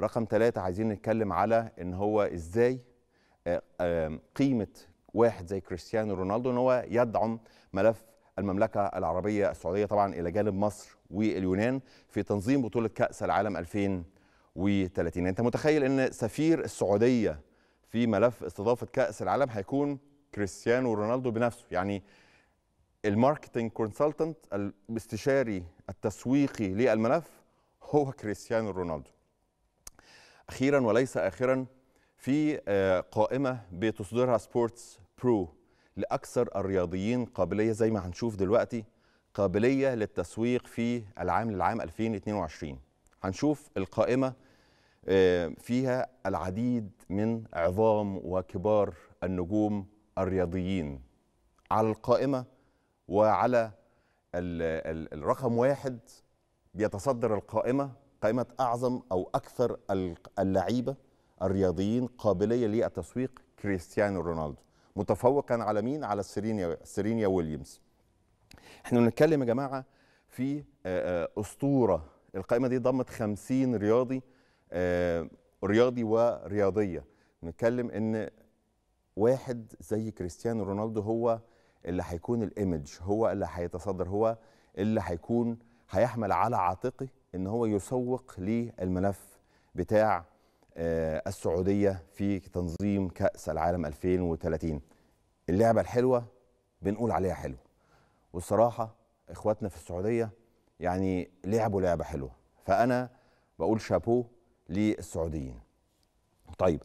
رقم ثلاثة عايزين نتكلم على ان هو ازاي آه، قيمة واحد زي كريستيانو رونالدو ان هو يدعم ملف المملكة العربية السعودية طبعا الى جانب مصر واليونان في تنظيم بطولة كأس العالم 2030 انت متخيل ان سفير السعودية في ملف استضافة كأس العالم هيكون كريستيانو رونالدو بنفسه يعني الماركتنج كونسلتنت الاستشاري التسويقي للملف هو كريستيانو رونالدو أخيرا وليس آخرا في آه، قائمة بتصدرها سبورتس برو لأكثر الرياضيين قابلية زي ما هنشوف دلوقتي قابلية للتسويق في العام للعام 2022 هنشوف القائمة آه، فيها العديد من عظام وكبار النجوم الرياضيين على القائمة وعلى الرقم واحد بيتصدر القائمة قائمة أعظم أو أكثر اللعيبة الرياضيين قابلية للتسويق كريستيانو رونالدو متفوقا على مين على سيرينيا سيرينيا ويليامز احنا بنتكلم يا جماعة في آه، آه، أسطورة القائمة دي ضمت 50 رياضي آه، رياضي ورياضية نتكلم ان واحد زي كريستيانو رونالدو هو اللي هيكون الايمج هو اللي هيتصدر هو اللي هيكون هيحمل على عاتقه ان هو يسوق للملف بتاع آه، السعوديه في تنظيم كاس العالم 2030 اللعبه الحلوه بنقول عليها حلو والصراحه اخواتنا في السعوديه يعني لعبوا لعبه حلوه فانا بقول شابو للسعوديين طيب